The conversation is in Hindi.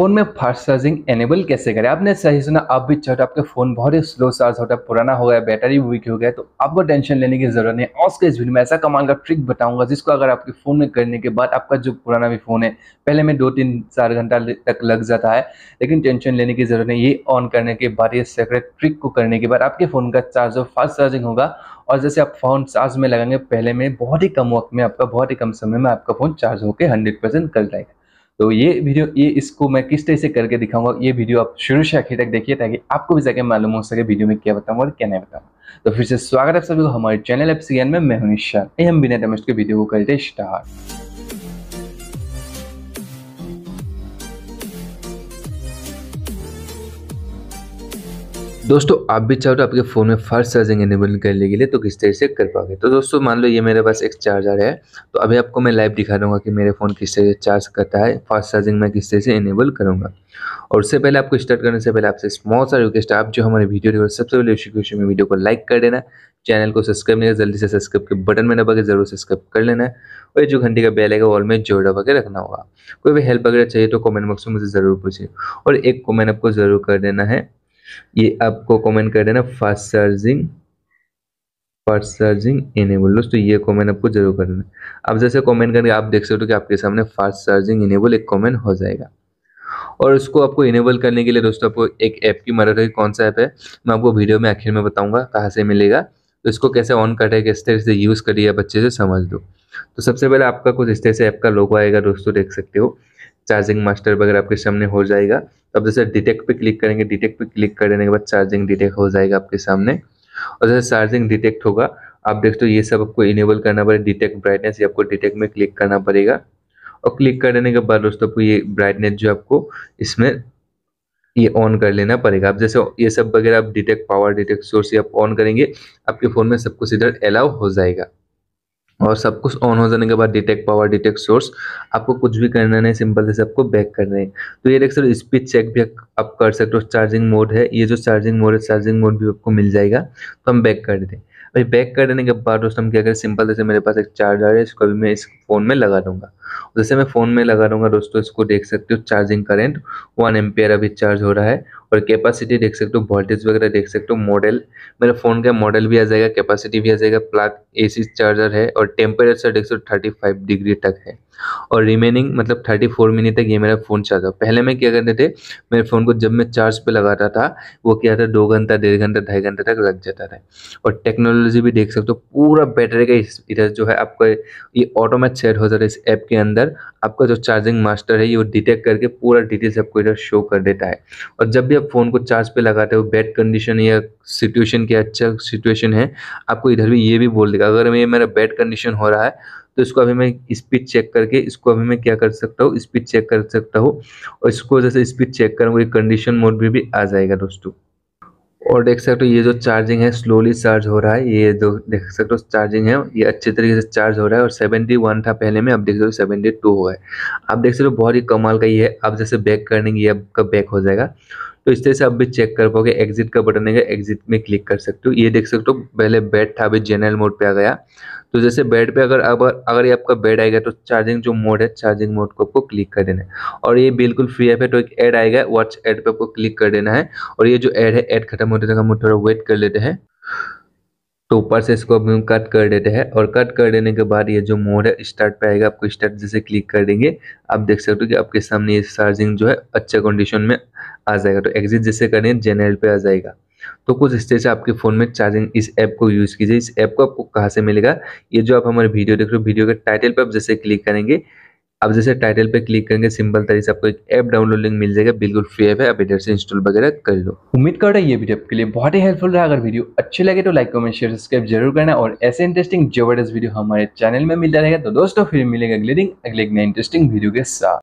फोन में फास्ट चार्जिंग एनेबल कैसे करें आपने सही सुना आप भी चाहते आपके फोन बहुत ही स्लो चार्ज होता है पुराना हो गया बैटरी वीक हो गया तो आपको टेंशन लेने की जरूरत नहीं और उसके इस वीडियो में ऐसा कमाल का ट्रिक बताऊंगा जिसको अगर आपके फोन में करने के बाद आपका जो पुराना भी फोन है पहले में दो तीन चार घंटा तक लग जाता है लेकिन टेंशन लेने की जरूरत नहीं ये ऑन करने के बाद ये सेक्रेट ट्रिक को करने के बाद आपके फोन का चार्जर फास्ट चार्जिंग होगा और जैसे आप फोन चार्ज में लगाएंगे पहले में बहुत ही कम वक्त में आपका बहुत ही कम समय में आपका फोन चार्ज होकर हंड्रेड परसेंट कर जाएगा तो ये वीडियो ये इसको मैं किस तरह से करके दिखाऊंगा ये वीडियो आप शुरू से आखिर तक देखिए ताकि आपको भी जाके मालूम हो सके वीडियो में क्या बताऊंगा और क्या नहीं बताऊंगा तो फिर से स्वागत है सभी को हमारे चैनल एफ में मैं हूं निशान हम बिना टेमेस्ट के वीडियो को करते स्टार्ट दोस्तों आप भी चाहो तो आपके फ़ोन में फास्ट चार्जिंग इनेबल करने के लिए तो किस तरह से कर पाओगे तो दोस्तों मान लो ये मेरे पास एक चार्जर है तो अभी आपको मैं लाइव दिखा दूंगा कि मेरे फ़ोन किस तरह से चार्ज करता है फास्ट चार्जिंग मैं किस तरह से इनेबल करूँगा और उससे पहले आपको स्टार्ट करने से पहले आपसे स्मॉल सा रिक्वेस्ट आप जो हमारे वीडियो देखो सबसे पहले रिक्वेस्ट में वीडियो को लाइक कर देना चैनल को सब्सक्राइब नहीं जल्दी से सब्सक्राइब के बटन में दबा के जरूर सब्सक्राइब कर लेना और जो घंटे का बेल है वॉल में जोर दबा के रखना होगा कोई भी हेल्प वगैरह चाहिए तो कमेंट बॉक्स में मुझे ज़रूर पूछिए और एक कमेंट आपको ज़रूर कर देना है ये आपको कमेंट कर देना fast charging fast charging enable दोस्तों ये कमेंट आपको जरूर कर देना आप जैसे कमेंट करके आप देख सकते हो कि आपके सामने फास्ट चार्जिंग इनेबल एक कमेंट हो जाएगा और उसको आपको इनेबल करने के लिए दोस्तों आपको एक ऐप की मदद होगी कौन सा ऐप है मैं आपको वीडियो में आखिर में बताऊँगा कहाँ से मिलेगा तो इसको कैसे ऑन करें किस तरह से यूज़ करिए आप अच्छे से समझ लो तो सबसे पहले आपका कुछ इस तरह से ऐप का लोगो आएगा दोस्तों देख सकते हो चार्जिंग मास्टर वगैरह आपके सामने हो जाएगा अब जैसे डिटेक्ट पे क्लिक करेंगे डिटेक्ट पे क्लिक कर देने के बाद चार्जिंग डिटेक्ट हो जाएगा आपके सामने और जैसे चार्जिंग डिटेक्ट होगा आप देखते हो ये सब आपको इनेबल करना पड़ेगा डिटेक्ट ब्राइटनेस ये आपको डिटेक्ट में क्लिक करना पड़ेगा और क्लिक कर देने के बाद दोस्तों ये ब्राइटनेस जो आपको इसमें ये ऑन कर लेना पड़ेगा आप जैसे ये सब वगैरह आप डिटेक्ट पावर डिटेक्ट सोर्स ये आप ऑन करेंगे आपके फ़ोन में सब कुछ इधर अलाउ हो जाएगा और सब कुछ ऑन हो जाने के बाद डिटेक्ट पावर डिटेक्ट सोर्स आपको कुछ भी करना नहीं सिंपल जैसे आपको बैक करना है तो ये देख सकते हो स्पीड चेक भी आप कर सकते हो चार्जिंग मोड है ये जो चार्जिंग मोड है चार्जिंग मोड भी आपको मिल जाएगा तो हम बैक कर देते हैं भाई बैक कर देने के बाद दोस्तों हम क्या करें सिंपल जैसे मेरे पास एक चार्जर है इसको भी मैं इस फ़ोन में लगा दूंगा जैसे मैं फ़ोन में लगा दूंगा दोस्तों इसको देख सकते हो चार्जिंग करेंट वन एम्पेयर अभी चार्ज हो रहा है और कैपेसिटी देख सकते हो वोल्टेज वगैरह देख सकते हो मॉडल मेरे फ़ोन का मॉडल भी आ जाएगा कैपेसिटी भी आ जाएगा प्लग एसी चार्जर है और टेम्परेचर देख सकते हो थर्टी फाइव डिग्री तक है और रिमेनिंग मतलब थर्टी फोर मिनट तक ये मेरा फ़ोन चल रहा पहले मैं क्या करते थे मेरे फ़ोन को जब मैं चार्ज पे लगाता था वो क्या था दो घंटा डेढ़ घंटा ढाई घंटा तक लग जाता था और टेक्नोलॉजी भी देख सकते हो पूरा बैटरी का इधर जो है आपका ये ऑटोमेट सेट हो जाता है इस ऐप के अंदर आपका जो चार्जिंग मास्टर है ये वो डिटेक्ट करके पूरा डिटेल्स आपको इधर शो कर देता है और जब भी आप फ़ोन को चार्ज पर लगाते हो बैड कंडीशन या सिचुएशन क्या अच्छा सिचुएशन है आपको इधर भी ये भी बोल देगा अगर ये मेरा बैड कंडीशन हो रहा है तो इसको अभी मैं स्पीड चेक करके इसको अभी मैं क्या कर सकता हूँ स्पीड चेक कर सकता हूँ और इसको जैसे स्पीड चेक करूँगा कंडीशन मोड में भी आ जाएगा दोस्तों और देख सकते हो ये जो चार्जिंग है स्लोली चार्ज हो रहा है ये जो देख सकते हो चार्जिंग है ये अच्छे तरीके से चार्ज हो रहा है और सेवेंटी वन था पहले में अब देख सकते हो सेवेंटी टू हुआ है आप देख सकते हो बहुत ही कमाल का ये है अब जैसे बैक करने की आपका बैक हो जाएगा तो इस तरह से आप भी चेक कर पाओगे एग्जिट का बटन है एग्जिट में क्लिक कर सकते हो ये देख सकते हो पहले बेड था अभी जनरल मोड पे आ गया तो जैसे बेड पे अगर अगर अगर ये आपका बेड आएगा तो चार्जिंग जो मोड है चार्जिंग मोड को आपको क्लिक कर देना है और ये बिल्कुल फ्री ऐप है तो एक ऐड आएगा व्हाट्स ऐड पे आपको क्लिक कर देना है और ये जो ऐड है ऐड खत्म होते तक हम थोड़ा वेट कर लेते हैं तो ऊपर से इसको हम कट कर देते हैं और कट कर देने के बाद ये जो मोड है स्टार्ट पे आएगा आपको स्टार्ट जैसे क्लिक कर देंगे आप देख सकते हो कि आपके सामने ये चार्जिंग जो है अच्छे कंडीशन में आ जाएगा तो एग्जिट जैसे करें जनरल पे आ जाएगा तो कुछ इस तरह से आपके फ़ोन में चार्जिंग इस ऐप को यूज़ कीजिए इस ऐप को आपको कहाँ से मिलेगा ये जो आप हमारे वीडियो देख रहे हो वीडियो के टाइटल पर आप जैसे क्लिक करेंगे अब जैसे टाइटल पे क्लिक करेंगे सिंपल तरीके से आपको एक ऐप डाउनलोड लिंक मिल जाएगा बिल्कुल फ्री ऐप है आप इधर से इंस्टॉल वगैरह कर लो उम्मीद कर रहा है ये वीडियो आपके लिए बहुत ही हेल्पफुल रहा अगर वीडियो अच्छे लगे तो लाइक कमेंट शेयर सब्सक्राइब जरूर करना और ऐसे इंटरेस्टिंग जबरदस्त वीडियो हमारे चैनल में मिलता रहेगा तो दोस्तों फिर मिलेगा अगले दिन अगले एक नए इंटरेस्टिंग वीडियो के साथ